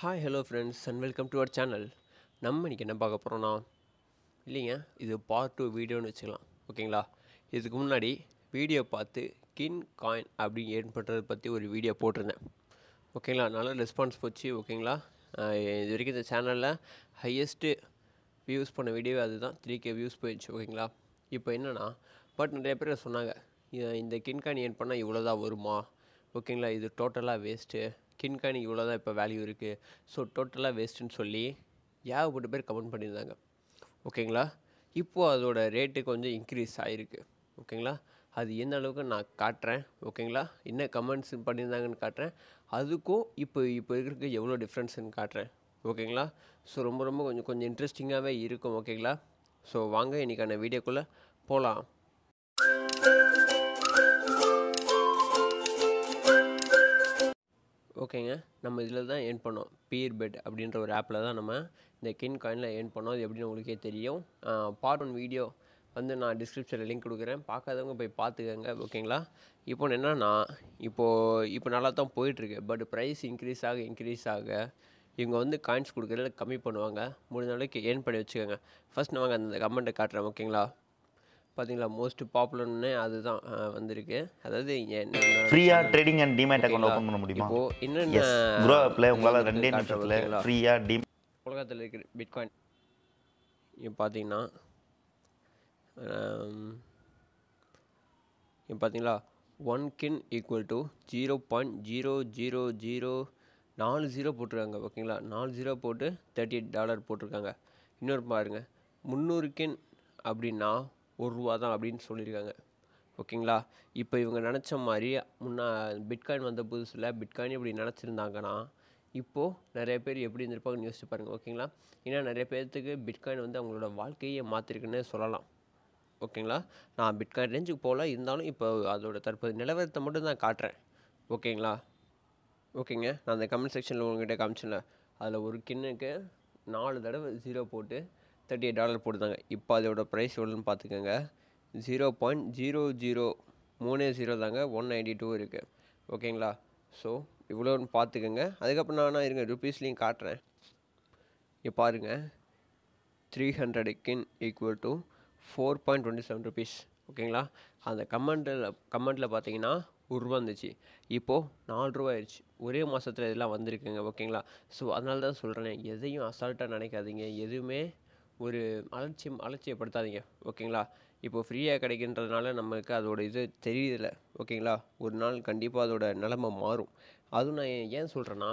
hi hello friends and welcome to our channel நம்ம இன்றைக்கி என்ன பார்க்க போகிறோன்னா இல்லைங்க இது பார்ட் டூ வீடியோன்னு வச்சுக்கலாம் ஓகேங்களா இதுக்கு முன்னாடி வீடியோ பார்த்து கின் காயின் அப்படி ஏர்ன் பண்ணுறது பற்றி ஒரு வீடியோ போட்டிருந்தேன் ஓகேங்களா நல்ல ரெஸ்பான்ஸ் போச்சு ஓகேங்களா இது வரைக்கும் இந்த சேனலில் ஹையஸ்ட்டு வியூஸ் பண்ண வீடியோவே அதுதான் த்ரீ கே வியூஸ் போயிடுச்சு ஓகேங்களா இப்போ என்னென்னா பட் நிறைய பேர் சொன்னாங்க இந்த கின் காயின் ஏர்ன் பண்ணால் இவ்வளோதான் வருமா ஓகேங்களா இது டோட்டலாக வேஸ்ட்டு கின்கானி இவ்வளோ தான் இப்போ வேல்யூ இருக்குது ஸோ டோட்டலாக வேஸ்ட்டுன்னு சொல்லி ஏகப்பட்ட பேர் கமெண்ட் பண்ணியிருந்தாங்க ஓகேங்களா இப்போது அதோடய ரேட்டு கொஞ்சம் இன்க்ரீஸ் ஆகிருக்கு ஓகேங்களா அது எந்த அளவுக்கு நான் காட்டுறேன் ஓகேங்களா என்ன கமெண்ட்ஸ் பண்ணியிருந்தாங்கன்னு காட்டுறேன் அதுக்கும் இப்போ இப்போ இருக்கிறதுக்கு எவ்வளோ டிஃப்ரென்ஸ்னு காட்டுறேன் ஓகேங்களா ஸோ ரொம்ப ரொம்ப கொஞ்சம் கொஞ்சம் இன்ட்ரெஸ்டிங்காகவே இருக்கும் ஓகேங்களா ஸோ வாங்க இன்றைக்கான வீடியோக்குள்ளே போகலாம் ஓகேங்க நம்ம இதில் தான் ஏர்ன் பண்ணோம் பீர் பெட் அப்படின்ற ஒரு ஆப்பில் தான் நம்ம இந்த கின் காயினில் ஏர்ன் பண்ணோம் அது எப்படின்னு உங்களுக்கே தெரியும் பார்ட் ஒன் வீடியோ வந்து நான் டிஸ்கிரிப்ஷனில் லிங்க் கொடுக்குறேன் பார்க்காதவங்க போய் பார்த்துக்கங்க ஓகேங்களா இப்போ என்னென்னா இப்போது இப்போ நல்லா தான் போயிட்டுருக்கு பட் ப்ரைஸ் இன்க்ரீஸ் ஆக இன்க்ரீஸ் ஆக இவங்க வந்து காயின்ஸ் கொடுக்குறதுல கம்மி பண்ணுவாங்க முடிஞ்ச அளவுக்கு ஏர்ன் பண்ணி வச்சுக்கோங்க ஃபஸ்ட் நம்ம அந்த கமெண்ட்டை காட்டுறேன் ஓகேங்களா பார்த்தீங்களா மோஸ்ட் பாப்புலர்னு அதுதான் வந்திருக்கு அதாவது ஃப்ரீயாக trading and demat account open பண்ண முடியுமா இப்போ என்னென்ன உங்களால் ரெண்டே நிமிஷத்தில் ஃப்ரீயாக டி உலகத்தில் இருக்கிற பிட்காயின் இப்போ பார்த்தீங்கன்னா இப்போ பார்த்தீங்களா one coin equal to zero point zero zero zero நாலு ஜீரோ போட்டிருக்காங்க ஓகேங்களா நாலு ஜீரோ போட்டு தேர்ட்டி எயிட் டாலர் போட்டிருக்காங்க இன்னொரு பாருங்கள் முந்நூறு கின் அப்படின்னா ஒரு ரூபா தான் அப்படின்னு சொல்லியிருக்காங்க ஓகேங்களா இப்போ இவங்க நினச்ச மாதிரி முன்னா பிட்காயின் வந்த புதுசில் பிட்காயின் இப்படி நினச்சிருந்தாங்கன்னா இப்போது நிறைய பேர் எப்படி இருந்திருப்பாங்கன்னு யோசிச்சு பாருங்கள் ஓகேங்களா ஏன்னா நிறைய பேர்த்துக்கு பிட்காயின் வந்து அவங்களோட வாழ்க்கையை மாற்றிருக்குன்னு சொல்லலாம் ஓகேங்களா நான் பிட்காயின் ரேஞ்சுக்கு போகல இருந்தாலும் இப்போ அதோடய தற்போது நிலவரத்தை மட்டும் தான் காட்டுறேன் ஓகேங்களா ஓகேங்க நான் அந்த கமெண்ட் செக்ஷனில் உங்ககிட்ட காமிச்சேன்ல அதில் ஒரு கிண்ணுக்கு நாலு தடவை ஜீரோ போட்டு தேர்ட்டி எயிட் டாலர் போட்டுருந்தாங்க இப்போ அதோட ப்ரைஸ் எவ்வளோன்னு பார்த்துக்கோங்க ஜீரோ பாயிண்ட் ஜீரோ ஜீரோ மூணே ஜீரோ தாங்க ஒன் நைன்டி டூ இருக்குது ஓகேங்களா ஸோ இவ்வளோன்னு பார்த்துக்கோங்க அதுக்கப்புறம் நான் இருங்க ருபீஸ்லேயும் காட்டுறேன் இப்போ பாருங்கள் three hundred coin equal to four point twenty seven rupees ஓகேங்களா அந்த கமெண்டில் கமெண்ட்டில் பார்த்தீங்கன்னா ஒரு ரூபா இருந்துச்சு இப்போது நாலு ரூபா ஆயிடுச்சு ஒரே மாதத்தில் இதெல்லாம் வந்திருக்குங்க ஓகேங்களா ஸோ அதனால தான் சொல்கிறேன் எதையும் அசால்ட்டாக நினைக்காதீங்க எதுவுமே ஒரு அலட்சியம் அலட்சியப்படுத்தாதீங்க ஓகேங்களா இப்போது ஃப்ரீயாக கிடைக்கின்றதுனால நம்மளுக்கு அதோட இது தெரியல ஓகேங்களா ஒரு நாள் கண்டிப்பாக அதோட நிலமை மாறும் அதுவும் நான் ஏன் சொல்கிறேன்னா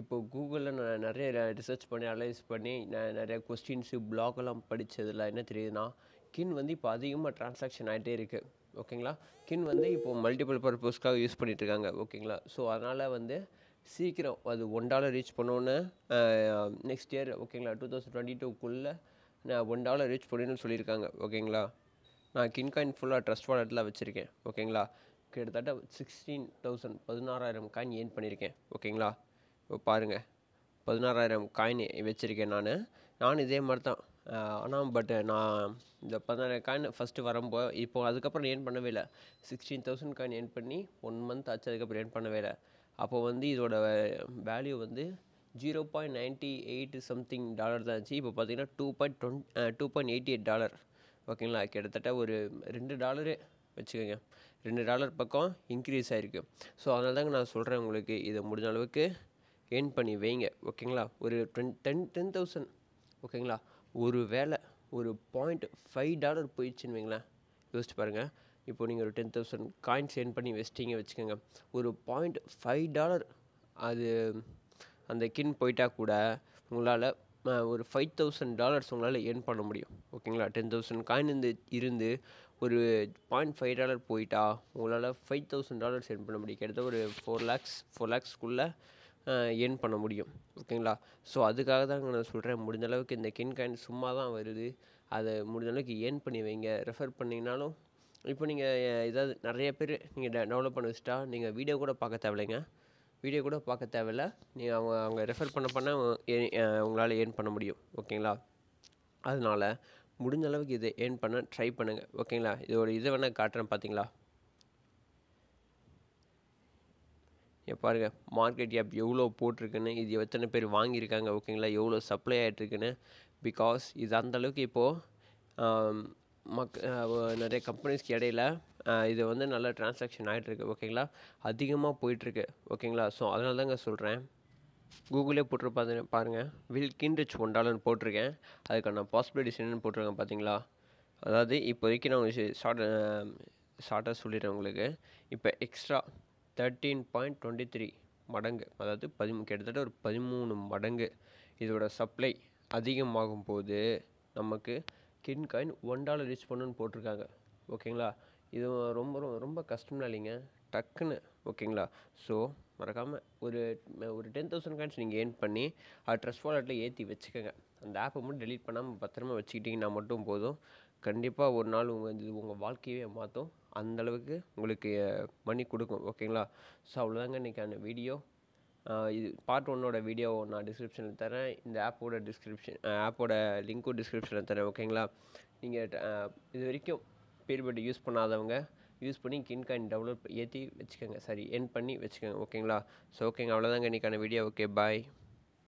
இப்போ கூகுளில் நான் நிறைய ரிசர்ச் பண்ணி அனலைஸ் பண்ணி நான் நிறைய கொஸ்டின்ஸு பிளாகெல்லாம் படித்ததில் என்ன தெரியுதுன்னா கின் வந்து இப்போ அதிகமாக டிரான்சாக்ஷன் ஆகிட்டே இருக்குது ஓகேங்களா கின் வந்து இப்போ மல்டிபிள் பர்பஸ்க்காக யூஸ் பண்ணிகிட்ருக்காங்க ஓகேங்களா ஸோ அதனால் வந்து சீக்கிரம் அது ஒன் டாலர் ரீச் பண்ணோன்னு நெக்ஸ்ட் இயர் ஓகேங்களா டூ தௌசண்ட் டுவெண்ட்டி டூக்குள்ளே நான் ஒன் டாலர் ரீச் பண்ணணும்னு சொல்லியிருக்காங்க ஓகேங்களா நான் கின்காயின் ஃபுல்லாக ட்ரஸ்ட் வாலெட்டில் வச்சுருக்கேன் ஓகேங்களா கிட்டத்தட்ட சிக்ஸ்டீன் தௌசண்ட் பதினாறாயிரம் காயின் ஏன் பண்ணியிருக்கேன் ஓகேங்களா இப்போ பாருங்கள் பதினாறாயிரம் காயின் வச்சுருக்கேன் நான் நானும் இதே மாதிரி தான் ஆனால் பட்டு நான் இந்த பதினாறாயிரம் காயின் ஃபஸ்ட்டு வரும்போது இப்போ அதுக்கப்புறம் ஏன் பண்ணவே இல்லை சிக்ஸ்டீன் தௌசண்ட் காயின் ஏன் பண்ணி ஒன் மந்த் ஆச்சு அதுக்கப்புறம் ஏன் பண்ணவே இல்லை அப்போ வந்து இதோட வேல்யூ வந்து zero point ninety eight something dollar தான் இருந்துச்சு இப்போ பார்த்தீங்கன்னா two point ton two point eighty eight dollar ஓகேங்களா கிட்டத்தட்ட ஒரு ரெண்டு டாலரு வச்சுக்கோங்க ரெண்டு டாலர் பக்கம் இன்க்ரீஸ் ஆகிருக்கு ஸோ அதனால தாங்க நான் சொல்கிறேன் உங்களுக்கு இதை முடிஞ்ச அளவுக்கு ஏர்ன் பண்ணி வைங்க ஓகேங்களா ஒரு டென் டென் டென் தௌசண்ட் ஓகேங்களா ஒரு வேலை ஒரு பாயிண்ட் ஃபைவ் டாலர் போயிடுச்சுன்னு வைங்களேன் யோசிச்சு பாருங்கள் இப்போ நீங்கள் ஒரு டென் தௌசண்ட் காயின்ஸ் ஏர்ன் பண்ணி வச்சிட்டிங்க வச்சுக்கோங்க ஒரு பாயிண்ட் ஃபைவ் டாலர் அது அந்த கின் போயிட்டால் கூட உங்களால் ஒரு ஃபைவ் தௌசண்ட் டாலர்ஸ் உங்களால் ஏர்ன் பண்ண முடியும் ஓகேங்களா டென் தௌசண்ட் காயின் இருந்து இருந்து ஒரு பாயிண்ட் ஃபைவ் டாலர் போயிட்டா உங்களால் ஃபைவ் தௌசண்ட் டாலர்ஸ் ஏர்ன் பண்ண முடியும் கிட்டத்தட்ட ஒரு ஃபோர் லேக்ஸ் ஃபோர் லேக்ஸ்க்குள்ளே ஏர்ன் பண்ண முடியும் ஓகேங்களா ஸோ அதுக்காக தான் நான் சொல்கிறேன் முடிஞ்ச அளவுக்கு இந்த கின் காயின் சும்மா தான் வருது அதை முடிஞ்ச அளவுக்கு ஏர்ன் பண்ணி வைங்க ரெஃபர் பண்ணிங்கனாலும் இப்போ நீங்கள் ஏதாவது நிறைய பேர் நீங்கள் டெவலப் பண்ண வச்சுட்டா நீங்கள் வீடியோ கூட பார்க்க தேவையில்லைங்க வீடியோ கூட பார்க்க தேவையில்ல நீங்கள் அவங்க அவங்க ரெஃபர் பண்ண பண்ண உங்களால் ஏர்ன் பண்ண முடியும் ஓகேங்களா அதனால் முடிஞ்ச அளவுக்கு இதை ஏர்ன் பண்ண ட்ரை பண்ணுங்கள் ஓகேங்களா இதோட இதை வேணால் காட்டுறேன் பார்த்தீங்களா பாருங்க மார்க்கெட் ஆப் எவ்வளோ போட்டிருக்குன்னு இது எத்தனை பேர் வாங்கியிருக்காங்க ஓகேங்களா எவ்வளோ சப்ளை ஆகிட்டுருக்குன்னு பிகாஸ் இது அந்தளவுக்கு இப்போது மக் நிறைய கம்பெனிஸ்க்கு இடையில இது வந்து நல்ல டிரான்சாக்ஷன் ஆகிட்டுருக்கு ஓகேங்களா அதிகமாக போயிட்டுருக்கு ஓகேங்களா ஸோ அதனால தாங்க சொல்கிறேன் கூகுளே போட்டிருப்பாங்க பாருங்கள் வில் கிண்டச் ஒன்றாலன்னு போட்டிருக்கேன் அதுக்கான பாசிபிலிட்டிஸ் என்னென்னு போட்டிருக்கேன் பார்த்தீங்களா அதாவது இப்போதைக்கு நான் ஷார்ட் ஷார்ட்டாக சொல்லிடுறேன் உங்களுக்கு இப்போ extra thirteen point twenty three மடங்கு அதாவது பதிமூ கிட்டத்தட்ட ஒரு பதிமூணு மடங்கு இதோட சப்ளை அதிகமாகும் போது நமக்கு கின் காயின் ஒன் டாலர் ரீச் பண்ணுன்னு போட்டிருக்காங்க ஓகேங்களா இது ரொம்ப ரொம்ப ரொம்ப கஷ்டம்னா இல்லைங்க டக்குன்னு ஓகேங்களா ஸோ மறக்காமல் ஒரு ஒரு டென் தௌசண்ட் காயின்ஸ் நீங்கள் ஏர்ன் பண்ணி அது ட்ரெஸ் வாலெட்டில் ஏற்றி வச்சுக்கோங்க அந்த ஆப்பை மட்டும் டெலீட் பண்ணாமல் பத்திரமா வச்சுக்கிட்டிங்கன்னா மட்டும் போதும் கண்டிப்பாக ஒரு நாள் உங்கள் இது உங்கள் வாழ்க்கையவே மாற்றும் அந்தளவுக்கு உங்களுக்கு மணி கொடுக்கும் ஓகேங்களா ஸோ அவ்வளோதாங்க இன்றைக்கான வீடியோ இது பார்ட் ஒன்னோட வீடியோ நான் டிஸ்கிரிப்ஷனில் தரேன் இந்த ஆப்போட டிஸ்கிரிப்ஷன் ஆப்போட லிங்க்கும் டிஸ்கிரிப்ஷனில் தரேன் ஓகேங்களா நீங்கள் இது வரைக்கும் பேர்பட்டு யூஸ் பண்ணாதவங்க யூஸ் பண்ணி கின்காயின் டவுன்லோட் ஏற்றி வச்சுக்கோங்க சரி என் பண்ணி வச்சுக்கோங்க ஓகேங்களா ஸோ ஓகேங்க அவ்வளோதாங்க இன்றைக்கான வீடியோ ஓகே பாய்